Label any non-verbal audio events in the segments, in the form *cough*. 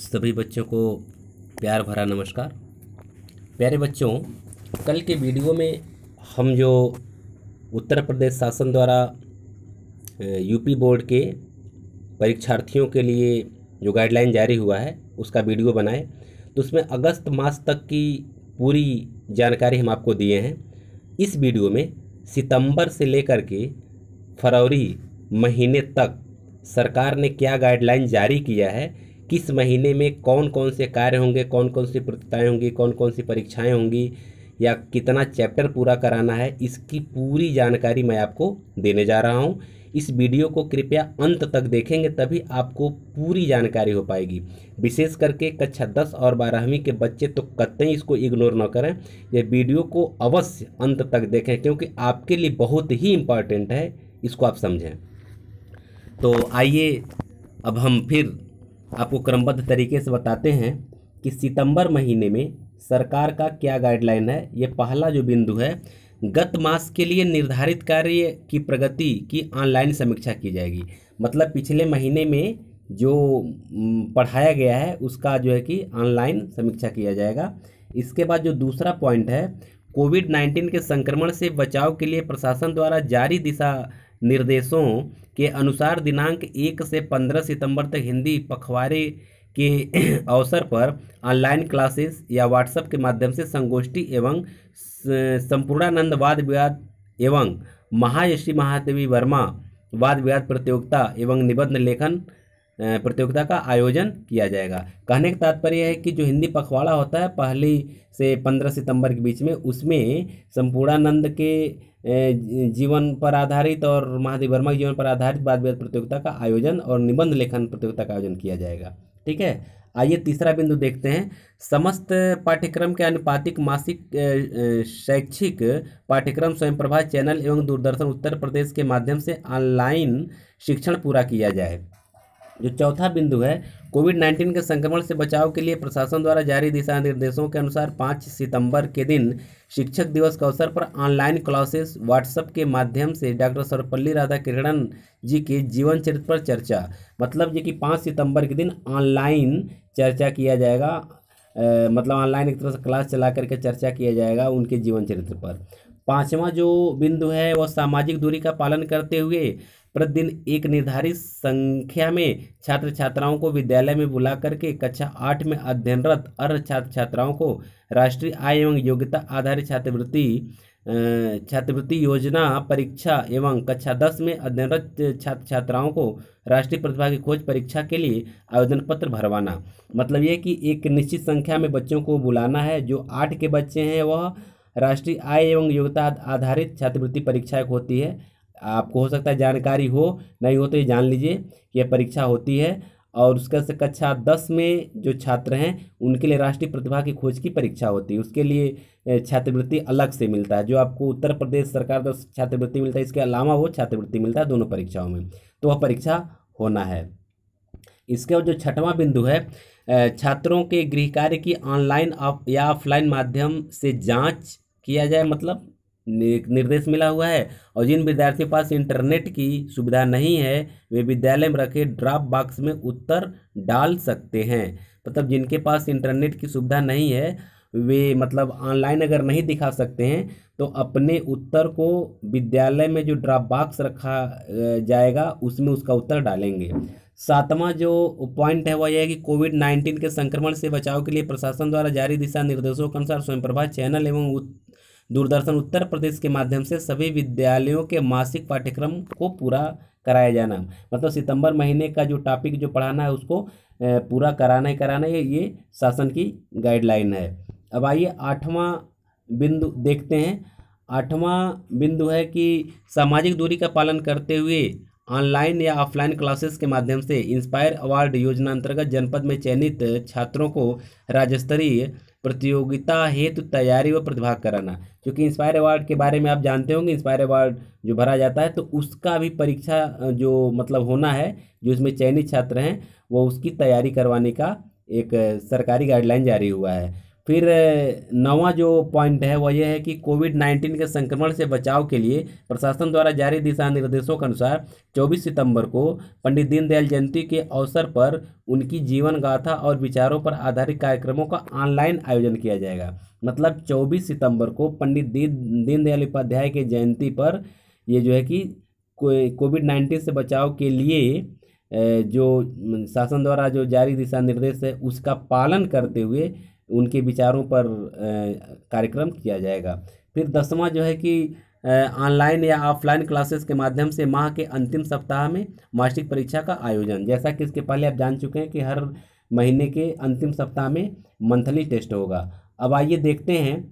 सभी बच्चों को प्यार भरा नमस्कार प्यारे बच्चों कल के वीडियो में हम जो उत्तर प्रदेश शासन द्वारा यूपी बोर्ड के परीक्षार्थियों के लिए जो गाइडलाइन जारी हुआ है उसका वीडियो बनाए तो उसमें अगस्त मास तक की पूरी जानकारी हम आपको दिए हैं इस वीडियो में सितंबर से लेकर के फरवरी महीने तक सरकार ने क्या गाइडलाइन जारी किया है किस महीने में कौन कौन से कार्य होंगे कौन कौन सी प्रतियोगिताएँ होंगी कौन कौन सी परीक्षाएँ होंगी या कितना चैप्टर पूरा कराना है इसकी पूरी जानकारी मैं आपको देने जा रहा हूँ इस वीडियो को कृपया अंत तक देखेंगे तभी आपको पूरी जानकारी हो पाएगी विशेष करके कक्षा दस और बारहवीं के बच्चे तो कतई इसको इग्नोर ना करें यह वीडियो को अवश्य अंत तक देखें क्योंकि आपके लिए बहुत ही इम्पॉर्टेंट है इसको आप समझें तो आइए अब हम फिर आपको क्रमबद्ध तरीके से बताते हैं कि सितंबर महीने में सरकार का क्या गाइडलाइन है ये पहला जो बिंदु है गत मास के लिए निर्धारित कार्य की प्रगति की ऑनलाइन समीक्षा की जाएगी मतलब पिछले महीने में जो पढ़ाया गया है उसका जो है कि ऑनलाइन समीक्षा किया जाएगा इसके बाद जो दूसरा पॉइंट है कोविड नाइन्टीन के संक्रमण से बचाव के लिए प्रशासन द्वारा जारी दिशा निर्देशों के अनुसार दिनांक एक से पंद्रह सितंबर तक हिंदी पखवाड़े के *clears throat* अवसर पर ऑनलाइन क्लासेस या व्हाट्सएप के माध्यम से संगोष्ठी एवं संपूर्णानंद वाद विवाद एवं महायशी महादेवी वर्मा वाद विवाद प्रतियोगिता एवं निबंध लेखन प्रतियोगिता का आयोजन किया जाएगा कहने का तात्पर्य है कि जो हिंदी पखवाड़ा होता है पहली से पंद्रह सितंबर के बीच में उसमें संपूर्णानंद के जीवन पर आधारित और महादेव वर्मा के जीवन पर आधारित वाद विवाद प्रतियोगिता का आयोजन और निबंध लेखन प्रतियोगिता का आयोजन किया जाएगा ठीक है आइए तीसरा बिंदु देखते हैं समस्त पाठ्यक्रम के अनुपातिक मासिक शैक्षिक पाठ्यक्रम स्वयंप्रभा चैनल एवं दूरदर्शन उत्तर प्रदेश के माध्यम से ऑनलाइन शिक्षण पूरा किया जाए जो चौथा बिंदु है कोविड नाइन्टीन के संक्रमण से बचाव के लिए प्रशासन द्वारा जारी दिशा निर्देशों के अनुसार पाँच सितंबर के दिन शिक्षक दिवस के अवसर पर ऑनलाइन क्लासेस व्हाट्सएप के माध्यम से डॉक्टर सर्वपल्ली किरणन जी के जीवन चरित्र पर चर्चा मतलब ये कि पाँच सितंबर के दिन ऑनलाइन चर्चा किया जाएगा आ, मतलब ऑनलाइन एक तरह से क्लास चला करके चर्चा किया जाएगा उनके जीवन चरित्र पर पांचवा जो बिंदु है वह सामाजिक दूरी का पालन करते हुए प्रतिदिन एक निर्धारित संख्या में छात्र छात्राओं को विद्यालय में बुला करके कक्षा आठ में अध्ययनरत अर्ध छात्र छात्राओं को राष्ट्रीय आय एवं योग्यता आधारित छात्रवृत्ति छात्रवृत्ति योजना परीक्षा एवं कक्षा दस में अध्ययनरत छात्र छात्राओं को राष्ट्रीय प्रतिभा की खोज परीक्षा के लिए आवेदन पत्र भरवाना मतलब ये कि एक निश्चित संख्या में बच्चों को बुलाना है जो आठ के बच्चे हैं वह राष्ट्रीय आय एवं योग्यता आधारित छात्रवृत्ति परीक्षा होती है आपको हो सकता है जानकारी हो नहीं हो तो ये जान लीजिए कि यह परीक्षा होती है और उसके से कक्षा दस में जो छात्र हैं उनके लिए राष्ट्रीय प्रतिभा की खोज की परीक्षा होती है उसके लिए छात्रवृत्ति अलग से मिलता है जो आपको उत्तर प्रदेश सरकार द्वारा छात्रवृत्ति मिलता है इसके अलावा वो छात्रवृत्ति मिलता है दोनों परीक्षाओं में तो वह परीक्षा होना है इसके जो छठवा बिंदु है छात्रों के गृह कार्य की ऑनलाइन या ऑफलाइन माध्यम से जाँच किया जाए मतलब निर्देश मिला हुआ है और जिन विद्यार्थियों के पास इंटरनेट की सुविधा नहीं है वे विद्यालय में रखे ड्रॉप बॉक्स में उत्तर डाल सकते हैं मतलब जिनके पास इंटरनेट की सुविधा नहीं है वे मतलब ऑनलाइन अगर नहीं दिखा सकते हैं तो अपने उत्तर को विद्यालय में जो ड्रॉप बॉक्स रखा जाएगा उसमें उसका उत्तर डालेंगे सातवां जो पॉइंट है वह यह है कि कोविड नाइन्टीन के संक्रमण से बचाव के लिए प्रशासन द्वारा जारी दिशा निर्देशों के अनुसार स्वयंप्रभा चैनल एवं दूरदर्शन उत्तर प्रदेश के माध्यम से सभी विद्यालयों के मासिक पाठ्यक्रम को पूरा कराया जाना मतलब सितंबर महीने का जो टॉपिक जो पढ़ाना है उसको पूरा कराना ही कराना है ये शासन की गाइडलाइन है अब आइए आठवां बिंदु देखते हैं आठवां बिंदु है कि सामाजिक दूरी का पालन करते हुए ऑनलाइन या ऑफलाइन क्लासेस के माध्यम से इंस्पायर अवार्ड योजना अंतर्गत जनपद में चयनित छात्रों को राज्य स्तरीय प्रतियोगिता हेतु तैयारी व प्रतिभाग कराना क्योंकि इंस्पायर अवार्ड के बारे में आप जानते होंगे इंस्पायर अवार्ड जो भरा जाता है तो उसका भी परीक्षा जो मतलब होना है जो इसमें चयनित छात्र हैं वो उसकी तैयारी करवाने का एक सरकारी गाइडलाइन जारी हुआ है फिर नवा जो पॉइंट है वह यह है कि कोविड नाइन्टीन के संक्रमण से बचाव के लिए प्रशासन द्वारा जारी दिशा निर्देशों के अनुसार 24 सितंबर को पंडित दीनदयाल जयंती के अवसर पर उनकी जीवन गाथा और विचारों पर आधारित कार्यक्रमों का ऑनलाइन आयोजन किया जाएगा मतलब 24 सितंबर को पंडित दीन दीनदयाल उपाध्याय के जयंती पर ये जो है कि कोविड नाइन्टीन से बचाव के लिए जो शासन द्वारा जो जारी दिशा निर्देश है उसका पालन करते हुए उनके विचारों पर कार्यक्रम किया जाएगा फिर दसवां जो है कि ऑनलाइन या ऑफलाइन क्लासेस के माध्यम से माह के अंतिम सप्ताह में मासिक परीक्षा का आयोजन जैसा कि इसके पहले आप जान चुके हैं कि हर महीने के अंतिम सप्ताह में मंथली टेस्ट होगा अब आइए देखते हैं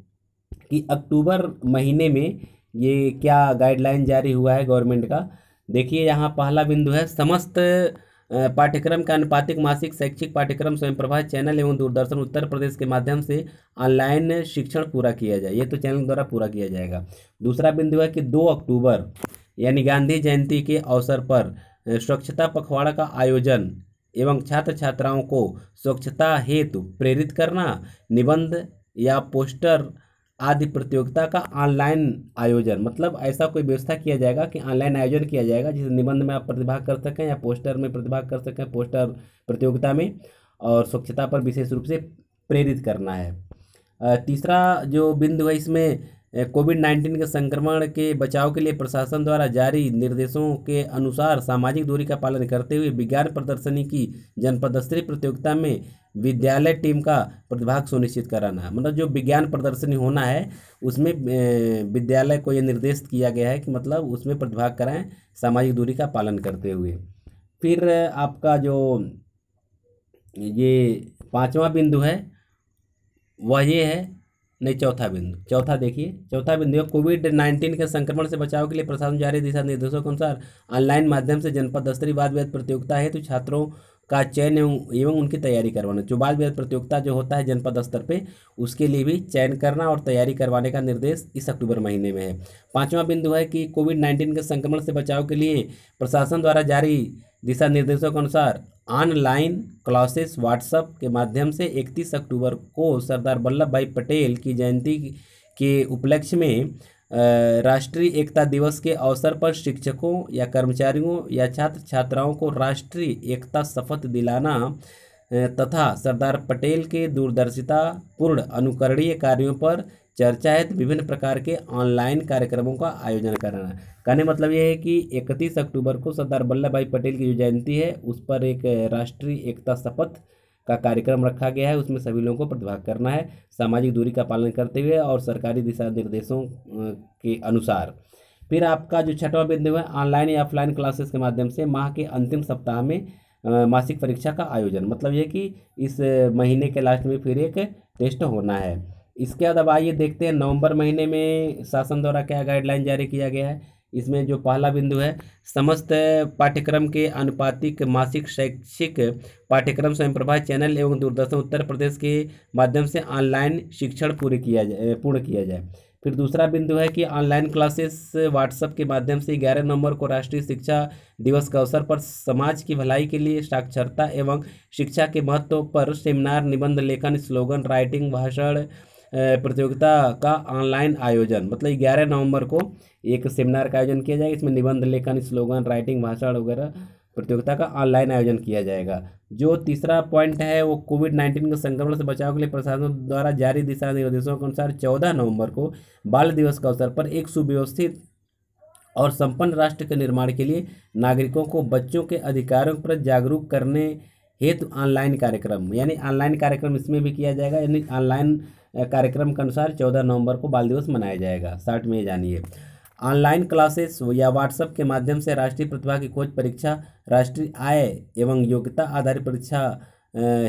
कि अक्टूबर महीने में ये क्या गाइडलाइन जारी हुआ है गवर्नमेंट का देखिए यहाँ पहला बिंदु है समस्त पाठ्यक्रम का अनुपातिक मासिक शैक्षिक पाठ्यक्रम स्वयं प्रभा चैनल एवं दूरदर्शन उत्तर प्रदेश के माध्यम से ऑनलाइन शिक्षण पूरा किया जाए ये तो चैनल द्वारा पूरा किया जाएगा दूसरा बिंदु है कि दो अक्टूबर यानी गांधी जयंती के अवसर पर स्वच्छता पखवाड़ा का आयोजन एवं छात्र छात्राओं को स्वच्छता हेतु प्रेरित करना निबंध या पोस्टर आदि प्रतियोगिता का ऑनलाइन आयोजन मतलब ऐसा कोई व्यवस्था किया जाएगा कि ऑनलाइन आयोजन किया जाएगा जिसे निबंध में आप प्रतिभाग कर सकें या पोस्टर में प्रतिभाग कर सकें पोस्टर प्रतियोगिता में और स्वच्छता पर विशेष रूप से प्रेरित करना है तीसरा जो बिंदु है इसमें कोविड नाइन्टीन के संक्रमण के बचाव के लिए प्रशासन द्वारा जारी निर्देशों के अनुसार सामाजिक दूरी का पालन करते हुए विज्ञान प्रदर्शनी की जनपद स्तरीय प्रतियोगिता में विद्यालय टीम का प्रतिभाग सुनिश्चित कराना मतलब जो विज्ञान प्रदर्शनी होना है उसमें विद्यालय को ये निर्देश किया गया है कि मतलब उसमें प्रतिभाग कराएं सामाजिक दूरी का पालन करते हुए फिर आपका जो ये पाँचवा बिंदु है वह ये है नहीं चौथा बिंदु चौथा देखिए चौथा बिंदु है कोविड नाइन्टीन के संक्रमण से बचाव के लिए प्रशासन जारी दिशा निर्देशों के अनुसार ऑनलाइन माध्यम से जनपद स्तरीय वाद विवाद प्रतियोगिता हेतु तो छात्रों का चयन एवं उनकी तैयारी करवाना जो वाद विवाद प्रतियोगिता जो होता है जनपद स्तर पर उसके लिए भी चयन करना और तैयारी करवाने का निर्देश इस अक्टूबर महीने में है पाँचवा बिंदु है कि कोविड नाइन्टीन के संक्रमण से बचाव के लिए प्रशासन द्वारा जारी दिशा निर्देशों के अनुसार ऑनलाइन क्लासेस व्हाट्सएप के माध्यम से 31 अक्टूबर को सरदार वल्लभ भाई पटेल की जयंती के उपलक्ष्य में राष्ट्रीय एकता दिवस के अवसर पर शिक्षकों या कर्मचारियों या छात्र छात्राओं को राष्ट्रीय एकता शपथ दिलाना तथा सरदार पटेल के दूरदर्शिता पूर्ण अनुकरणीय कार्यों पर चर्चा तो विभिन्न प्रकार के ऑनलाइन कार्यक्रमों का आयोजन करना कहने मतलब ये है कि 31 अक्टूबर को सरदार वल्लभ भाई पटेल की जो जयंती है उस पर एक राष्ट्रीय एकता शपथ का कार्यक्रम रखा गया है उसमें सभी लोगों को प्रतिभाग करना है सामाजिक दूरी का पालन करते हुए और सरकारी दिशा निर्देशों के अनुसार फिर आपका जो छठवा बिंदु है ऑनलाइन या ऑफलाइन क्लासेस के माध्यम से माह के अंतिम सप्ताह में मासिक परीक्षा का आयोजन मतलब ये कि इस महीने के लास्ट में फिर एक टेस्ट होना है इसके बाद अब आइए देखते हैं नवंबर महीने में शासन द्वारा क्या गाइडलाइन जारी किया गया है इसमें जो पहला बिंदु है समस्त पाठ्यक्रम के अनुपातिक मासिक शैक्षिक पाठ्यक्रम स्वयंप्रभा चैनल एवं दूरदर्शन उत्तर प्रदेश के माध्यम से ऑनलाइन शिक्षण पूरे किया जाए पूर्ण किया जाए फिर दूसरा बिंदु है कि ऑनलाइन क्लासेस व्हाट्सएप के माध्यम से ग्यारह नवंबर को राष्ट्रीय शिक्षा दिवस के अवसर पर समाज की भलाई के लिए साक्षरता एवं शिक्षा के महत्व पर सेमिनार निबंध लेखन स्लोगन राइटिंग भाषण प्रतियोगिता का ऑनलाइन आयोजन मतलब ग्यारह नवंबर को एक सेमिनार का आयोजन किया जाएगा इसमें निबंध लेखन स्लोगन राइटिंग भाषण वगैरह प्रतियोगिता का ऑनलाइन आयोजन किया जाएगा जो तीसरा पॉइंट है वो कोविड नाइन्टीन के संक्रमण से बचाव के लिए प्रशासन द्वारा जारी दिशा निर्देशों के अनुसार चौदह नवंबर को बाल दिवस के अवसर पर एक सुव्यवस्थित और संपन्न राष्ट्र के निर्माण के लिए नागरिकों को बच्चों के अधिकारों पर जागरूक करने हेतु ऑनलाइन कार्यक्रम यानी ऑनलाइन कार्यक्रम इसमें भी किया जाएगा यानी ऑनलाइन कार्यक्रम के अनुसार चौदह नवंबर को बाल दिवस मनाया जाएगा साठ में जानिए ऑनलाइन क्लासेस या व्हाट्सएप के माध्यम से राष्ट्रीय प्रतिभा की खोज परीक्षा राष्ट्रीय आय एवं योग्यता आधारित परीक्षा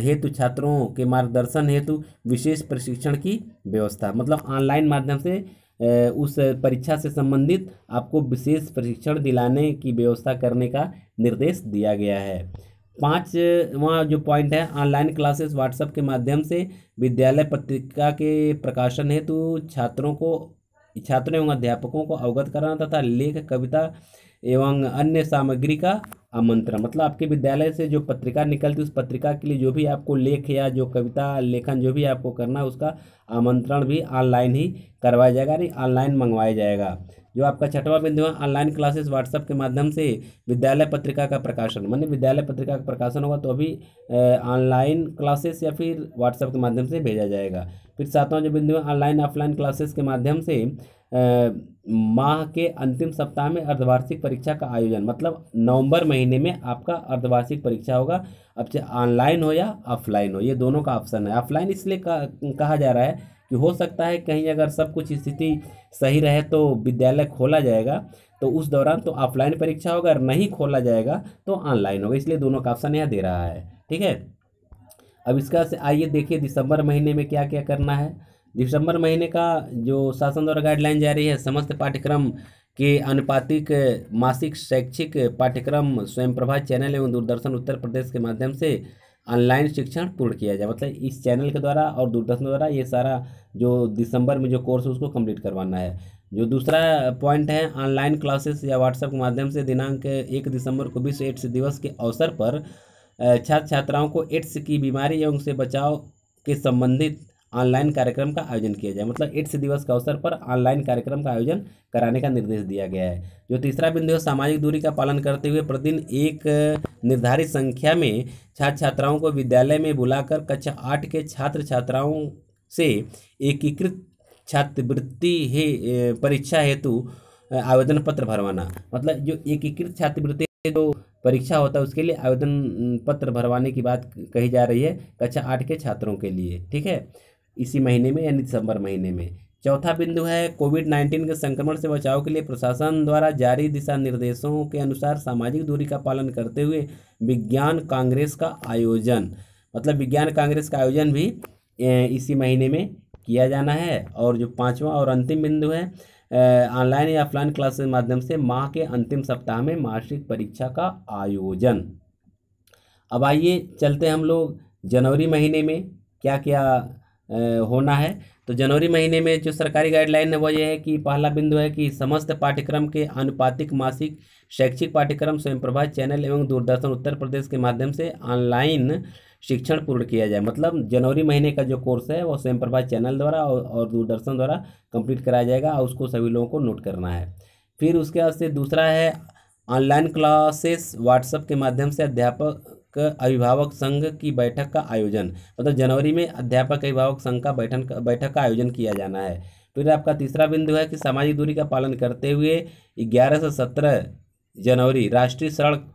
हेतु छात्रों के मार्गदर्शन हेतु विशेष प्रशिक्षण की व्यवस्था मतलब ऑनलाइन माध्यम से उस परीक्षा से संबंधित आपको विशेष प्रशिक्षण दिलाने की व्यवस्था करने का निर्देश दिया गया है वहाँ जो पॉइंट है ऑनलाइन क्लासेस व्हाट्सएप के माध्यम से विद्यालय पत्रिका के प्रकाशन हेतु छात्रों को छात्रों एवं अध्यापकों को अवगत कराना तथा लेख कविता एवं अन्य सामग्री का आमंत्रण मतलब आपके विद्यालय से जो पत्रिका निकलती है उस पत्रिका के लिए जो भी आपको लेख या जो कविता लेखन जो भी आपको करना है उसका आमंत्रण भी ऑनलाइन ही करवाया जाएगा यानी ऑनलाइन मंगवाया जाएगा जो आपका छठवां बिंदु है ऑनलाइन क्लासेस व्हाट्सअप के माध्यम से विद्यालय पत्रिका का प्रकाशन मान विद्यालय पत्रिका का प्रकाशन होगा तो भी ऑनलाइन क्लासेस या फिर व्हाट्सएप के माध्यम से भेजा जाएगा फिर सातवां जो बिंदु है ऑनलाइन ऑफलाइन क्लासेस के माध्यम से माह के अंतिम सप्ताह में अर्धवार्षिक परीक्षा का आयोजन मतलब नवंबर महीने में आपका अर्धवार्षिक परीक्षा होगा अब चाहे ऑनलाइन हो या ऑफलाइन हो ये दोनों का ऑप्शन है ऑफलाइन इसलिए कहा जा रहा है कि हो सकता है कहीं अगर सब कुछ स्थिति सही रहे तो विद्यालय खोला जाएगा तो उस दौरान तो ऑफलाइन परीक्षा होगा अगर नहीं खोला जाएगा तो ऑनलाइन होगा इसलिए दोनों का ऑप्शन यहाँ दे रहा है ठीक है अब इसका से आइए देखिए दिसंबर महीने में क्या क्या करना है दिसंबर महीने का जो शासन द्वारा गाइडलाइन जारी है समस्त पाठ्यक्रम के अनुपातिक मासिक शैक्षिक पाठ्यक्रम स्वयंप्रभा चैनल एवं दूरदर्शन उत्तर प्रदेश के माध्यम से ऑनलाइन शिक्षण पूर्ण किया जाए मतलब इस चैनल के द्वारा और दूरदर्शन द्वारा ये सारा जो दिसंबर में जो कोर्स है उसको कंप्लीट करवाना है जो दूसरा पॉइंट है ऑनलाइन क्लासेस या व्हाट्सएप के माध्यम से दिनांक एक दिसंबर को विश्व एड्स दिवस के अवसर पर छात्र छात्राओं को एड्स की बीमारी एवं उनसे बचाव के संबंधित ऑनलाइन कार्यक्रम का आयोजन किया जाए मतलब एड्स दिवस के अवसर पर ऑनलाइन कार्यक्रम का आयोजन कराने का निर्देश दिया गया है जो तीसरा बिंदु है सामाजिक दूरी का पालन करते हुए प्रतिदिन एक निर्धारित संख्या में छात्र छात्राओं को विद्यालय में बुलाकर कक्षा आठ के छात्र छात्राओं से एकीकृत छात्रवृत्ति हे परीक्षा हेतु आवेदन पत्र भरवाना मतलब जो एकीकृत छात्रवृत्ति जो परीक्षा होता है उसके लिए आवेदन पत्र भरवाने की बात कही जा रही है कक्षा आठ के छात्रों के लिए ठीक है इसी महीने में यानी दिसंबर महीने में चौथा बिंदु है कोविड नाइन्टीन के संक्रमण से बचाव के लिए प्रशासन द्वारा जारी दिशा निर्देशों के अनुसार सामाजिक दूरी का पालन करते हुए विज्ञान कांग्रेस का आयोजन मतलब विज्ञान कांग्रेस का आयोजन भी इसी महीने में किया जाना है और जो पांचवा और अंतिम बिंदु है ऑनलाइन या ऑफलाइन क्लास के माध्यम से माह के अंतिम सप्ताह में मार्षिक परीक्षा का आयोजन अब आइए चलते हम लोग जनवरी महीने में क्या क्या होना है तो जनवरी महीने में जो सरकारी गाइडलाइन है वो ये है कि पहला बिंदु है कि समस्त पाठ्यक्रम के अनुपातिक मासिक शैक्षिक पाठ्यक्रम स्वयंप्रभा चैनल एवं दूरदर्शन उत्तर प्रदेश के माध्यम से ऑनलाइन शिक्षण पूर्ण किया जाए मतलब जनवरी महीने का जो कोर्स है वो स्वयंप्रभा चैनल द्वारा और दूरदर्शन द्वारा कंप्लीट कराया जाएगा और उसको सभी लोगों को नोट करना है फिर उसके बाद से दूसरा है ऑनलाइन क्लासेस व्हाट्सएप के माध्यम से अध्यापक अभिभावक संघ की बैठक का आयोजन मतलब जनवरी में अध्यापक अभिभावक संघ का बैठन बैठक का आयोजन किया जाना है फिर आपका तीसरा बिंदु है कि सामाजिक दूरी का पालन करते हुए ग्यारह से सत्रह जनवरी राष्ट्रीय सड़क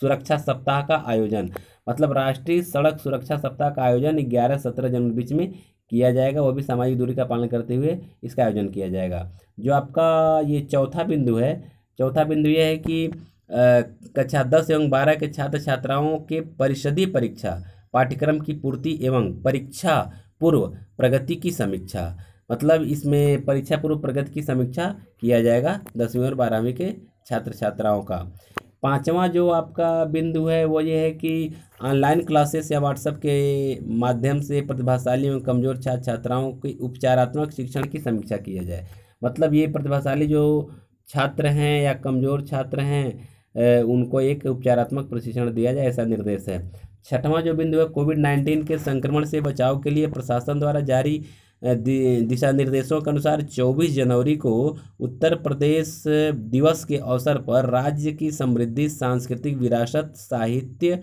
सुरक्षा सप्ताह का आयोजन मतलब राष्ट्रीय सड़क सुरक्षा सप्ताह का आयोजन ग्यारह सत्रह जनवरी बीच में किया जाएगा वो भी सामाजिक दूरी का पालन करते हुए इसका आयोजन किया जाएगा जो आपका ये चौथा बिंदु है चौथा बिंदु यह है कि कक्षा दस एवं बारह के छात्र छात्राओं के परिषदीय परीक्षा पाठ्यक्रम की पूर्ति एवं परीक्षा पूर्व प्रगति की समीक्षा मतलब इसमें परीक्षा पूर्व प्रगति की समीक्षा किया जाएगा दसवीं और बारहवीं के छात्र छात्राओं का पांचवा जो आपका बिंदु है वो ये है कि ऑनलाइन क्लासेस या व्हाट्सएप के माध्यम से प्रतिभाशाली एवं कमज़ोर छात्र छात्राओं के उपचारात्मक शिक्षण की समीक्षा किया जाए मतलब ये प्रतिभाशाली जो छात्र हैं या कमज़ोर छात्र हैं उनको एक उपचारात्मक प्रशिक्षण दिया जाए ऐसा निर्देश है छठवां जो बिंदु है कोविड नाइन्टीन के संक्रमण से बचाव के लिए प्रशासन द्वारा जारी दिशा निर्देशों के अनुसार 24 जनवरी को उत्तर प्रदेश दिवस के अवसर पर राज्य की समृद्धि सांस्कृतिक विरासत साहित्य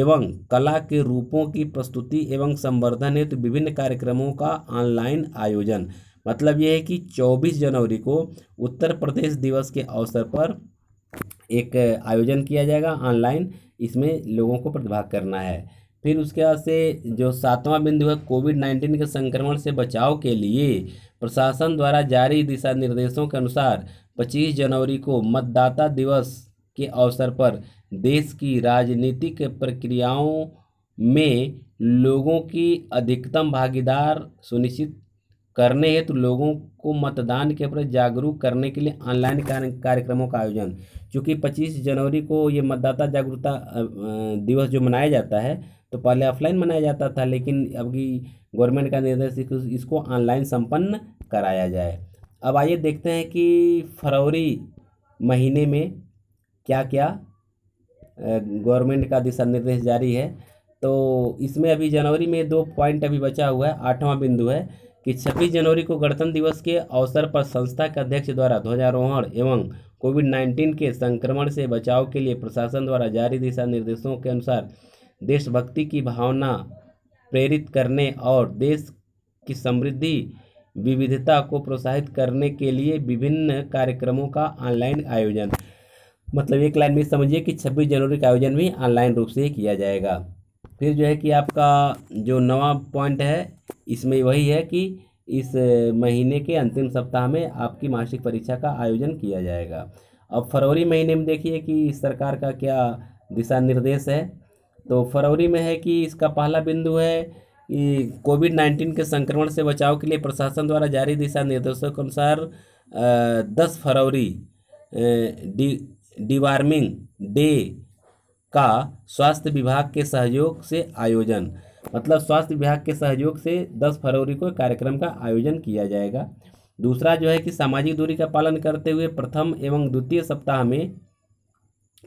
एवं कला के रूपों की प्रस्तुति एवं संवर्धन हेतु तो विभिन्न कार्यक्रमों का ऑनलाइन आयोजन मतलब यह है कि 24 जनवरी को उत्तर प्रदेश दिवस के अवसर पर एक आयोजन किया जाएगा ऑनलाइन इसमें लोगों को प्रतिभाग करना है फिर उसके बाद से जो सातवां बिंदु है कोविड नाइन्टीन के संक्रमण से बचाव के लिए प्रशासन द्वारा जारी दिशा निर्देशों के अनुसार 25 जनवरी को मतदाता दिवस के अवसर पर देश की राजनीतिक प्रक्रियाओं में लोगों की अधिकतम भागीदार सुनिश्चित करने हेतु लोगों को मतदान के प्रति जागरूक करने के लिए ऑनलाइन कार्यक्रमों का आयोजन चूँकि पच्चीस जनवरी को ये मतदाता जागरूकता दिवस जो मनाया जाता है तो पहले ऑफलाइन मनाया जाता था लेकिन अब की गवर्नमेंट का निर्देश इसको ऑनलाइन संपन्न कराया जाए अब आइए देखते हैं कि फरवरी महीने में क्या क्या गवर्नमेंट का दिशा निर्देश जारी है तो इसमें अभी जनवरी में दो पॉइंट अभी बचा हुआ है आठवां बिंदु है कि छब्बीस जनवरी को गणतंत्र दिवस के अवसर पर संस्था के अध्यक्ष द्वारा ध्वजारोहण एवं कोविड 19 के संक्रमण से बचाव के लिए प्रशासन द्वारा जारी दिशा निर्देशों के अनुसार देशभक्ति की भावना प्रेरित करने और देश की समृद्धि विविधता को प्रोत्साहित करने के लिए विभिन्न कार्यक्रमों का ऑनलाइन आयोजन मतलब एक लाइन में समझिए कि 26 जनवरी का आयोजन भी ऑनलाइन रूप से किया जाएगा फिर जो है कि आपका जो नवा पॉइंट है इसमें वही है कि इस महीने के अंतिम सप्ताह में आपकी मासिक परीक्षा का आयोजन किया जाएगा अब फरवरी महीने में देखिए कि सरकार का क्या दिशा निर्देश है तो फरवरी में है कि इसका पहला बिंदु है कि कोविड नाइन्टीन के संक्रमण से बचाव के लिए प्रशासन द्वारा जारी दिशा निर्देशों के अनुसार दस फरवरी डी डिवार्मिंग डे का स्वास्थ्य विभाग के सहयोग से आयोजन मतलब स्वास्थ्य विभाग के सहयोग से 10 फरवरी को कार्यक्रम का आयोजन किया जाएगा दूसरा जो है कि सामाजिक दूरी का पालन करते हुए प्रथम एवं द्वितीय सप्ताह में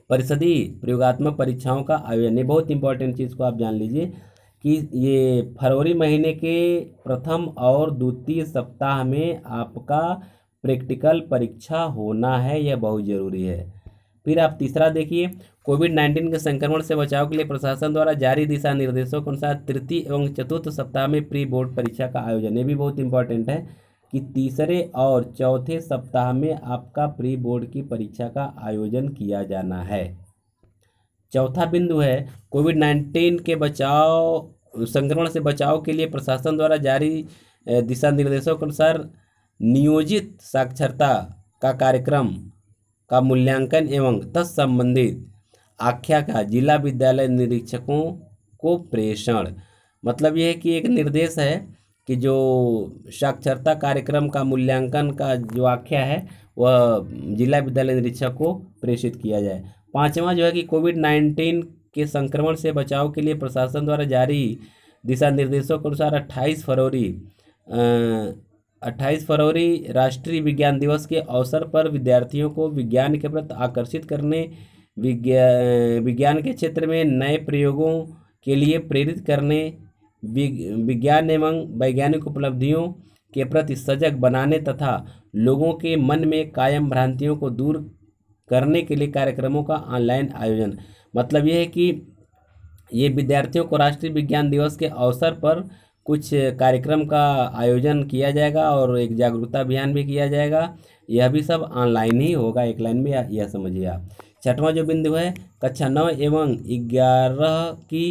परिषदीय प्रयोगात्मक परीक्षाओं का आयोजन ये बहुत इंपॉर्टेंट चीज़ को आप जान लीजिए कि ये फरवरी महीने के प्रथम और द्वितीय सप्ताह में आपका प्रैक्टिकल परीक्षा होना है यह बहुत ज़रूरी है फिर आप तीसरा देखिए कोविड नाइन्टीन के संक्रमण से बचाव के लिए प्रशासन द्वारा जारी दिशा निर्देशों के अनुसार तृतीय एवं चतुर्थ सप्ताह में प्री बोर्ड परीक्षा का आयोजन ये भी बहुत इंपॉर्टेंट है कि तीसरे और चौथे सप्ताह में आपका प्री बोर्ड की परीक्षा का आयोजन किया जाना है चौथा बिंदु है कोविड नाइन्टीन के बचाव संक्रमण से बचाव के लिए प्रशासन द्वारा जारी दिशा निर्देशों के अनुसार नियोजित साक्षरता का कार्यक्रम का मूल्यांकन एवं तत्संबंधित आख्या का जिला विद्यालय निरीक्षकों को प्रेषण मतलब यह है कि एक निर्देश है कि जो साक्षरता कार्यक्रम का मूल्यांकन का जो आख्या है वह जिला विद्यालय निरीक्षक को प्रेषित किया जाए पाँचवा जो है कि कोविड नाइन्टीन के संक्रमण से बचाव के लिए प्रशासन द्वारा जारी दिशा निर्देशों के अनुसार अट्ठाईस फरवरी 28 फरवरी राष्ट्रीय विज्ञान दिवस के अवसर पर विद्यार्थियों को विज्ञान के प्रति आकर्षित करने विज्ञान के क्षेत्र में नए प्रयोगों के लिए प्रेरित करने विज्ञान एवं वैज्ञानिक उपलब्धियों के प्रति सजग बनाने तथा लोगों के मन में कायम भ्रांतियों को दूर करने के लिए कार्यक्रमों का ऑनलाइन आयोजन मतलब यह है कि ये विद्यार्थियों को राष्ट्रीय विज्ञान दिवस के अवसर पर कुछ कार्यक्रम का आयोजन किया जाएगा और एक जागरूकता अभियान भी किया जाएगा यह भी सब ऑनलाइन ही होगा एक लाइन में यह समझिए आप छठवां जो बिंदु है कक्षा नौ एवं ग्यारह की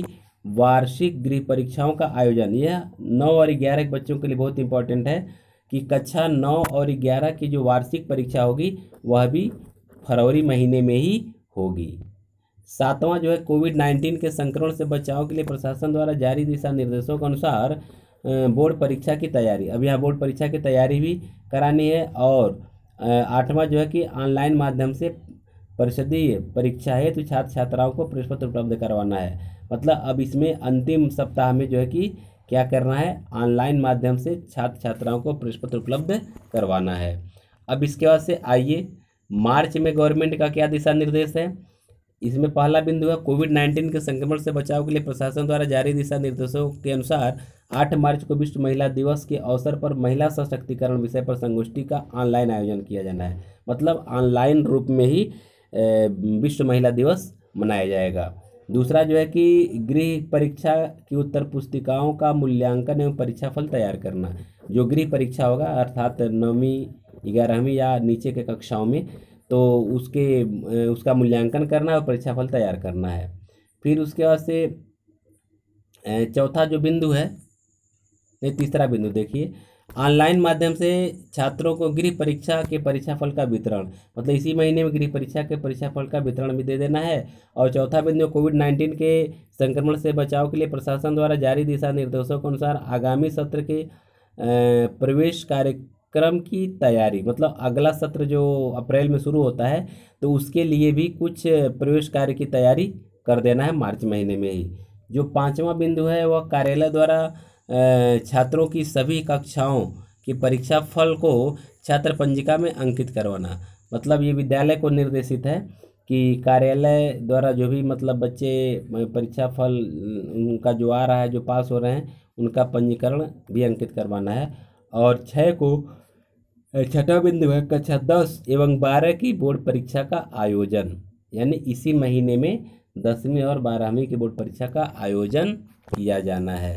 वार्षिक गृह परीक्षाओं का आयोजन यह नौ और ग्यारह के बच्चों के लिए बहुत इंपॉर्टेंट है कि कक्षा नौ और ग्यारह की जो वार्षिक परीक्षा होगी वह भी फरवरी महीने में ही होगी सातवां जो है कोविड नाइन्टीन के संक्रमण से बचाव के लिए प्रशासन द्वारा जारी दिशा निर्देशों के अनुसार बोर्ड परीक्षा की तैयारी अब यहाँ बोर्ड परीक्षा की तैयारी भी करानी है और आठवां जो है कि ऑनलाइन माध्यम से परिषदीय परीक्षा है तो छात्र छात्राओं को प्रवेश पत्र उपलब्ध करवाना है मतलब अब इसमें अंतिम सप्ताह में जो है कि क्या करना है ऑनलाइन माध्यम से छात्र छात्राओं को प्रवेश पत्र उपलब्ध करवाना है अब इसके बाद से आइए मार्च में गवर्नमेंट का क्या दिशा निर्देश है इसमें पहला बिंदु है कोविड नाइन्टीन के संक्रमण से बचाव के लिए प्रशासन द्वारा जारी दिशा निर्देशों के अनुसार आठ मार्च को विश्व महिला दिवस के अवसर पर महिला सशक्तिकरण विषय पर संगोष्ठी का ऑनलाइन आयोजन किया जाना है मतलब ऑनलाइन रूप में ही विश्व महिला दिवस मनाया जाएगा दूसरा जो है कि गृह परीक्षा की उत्तर पुस्तिकाओं का मूल्यांकन एवं परीक्षाफल तैयार करना जो गृह परीक्षा होगा अर्थात नौवीं ग्यारहवीं या नीचे के कक्षाओं में तो उसके उसका मूल्यांकन करना है और परीक्षाफल तैयार करना है फिर उसके बाद से चौथा जो बिंदु है ये तीसरा बिंदु देखिए ऑनलाइन माध्यम से छात्रों को गृह परीक्षा के परीक्षाफल का वितरण मतलब इसी महीने में गृह परीक्षा के परीक्षाफल का वितरण भी दे देना है और चौथा बिंदु कोविड नाइन्टीन के संक्रमण से बचाव के लिए प्रशासन द्वारा जारी दिशा निर्देशों के अनुसार आगामी सत्र के प्रवेश कार्य क्रम की तैयारी मतलब अगला सत्र जो अप्रैल में शुरू होता है तो उसके लिए भी कुछ प्रवेश कार्य की तैयारी कर देना है मार्च महीने में ही जो पाँचवा बिंदु है वह कार्यालय द्वारा छात्रों की सभी कक्षाओं की परीक्षा फल को छात्र पंजिका में अंकित करवाना मतलब ये विद्यालय को निर्देशित है कि कार्यालय द्वारा जो भी मतलब बच्चे परीक्षा फल उनका जो आ रहा है जो पास हो रहे हैं उनका पंजीकरण भी अंकित करवाना है और छः को छठा बिंदु है कक्षा दस एवं बारह की बोर्ड परीक्षा का आयोजन यानी इसी महीने में दसवीं और बारहवीं की बोर्ड परीक्षा का आयोजन किया जाना है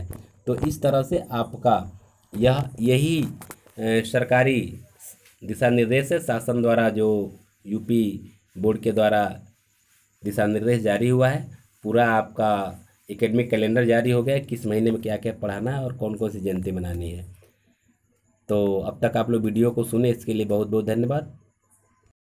तो इस तरह से आपका यह यही सरकारी दिशा निर्देश है शासन द्वारा जो यूपी बोर्ड के द्वारा दिशा निर्देश जारी हुआ है पूरा आपका एकेडमिक कैलेंडर जारी हो गया है किस महीने में क्या क्या पढ़ाना है और कौन कौन सी जयंती मनानी है तो अब तक आप लोग वीडियो को सुने इसके लिए बहुत बहुत धन्यवाद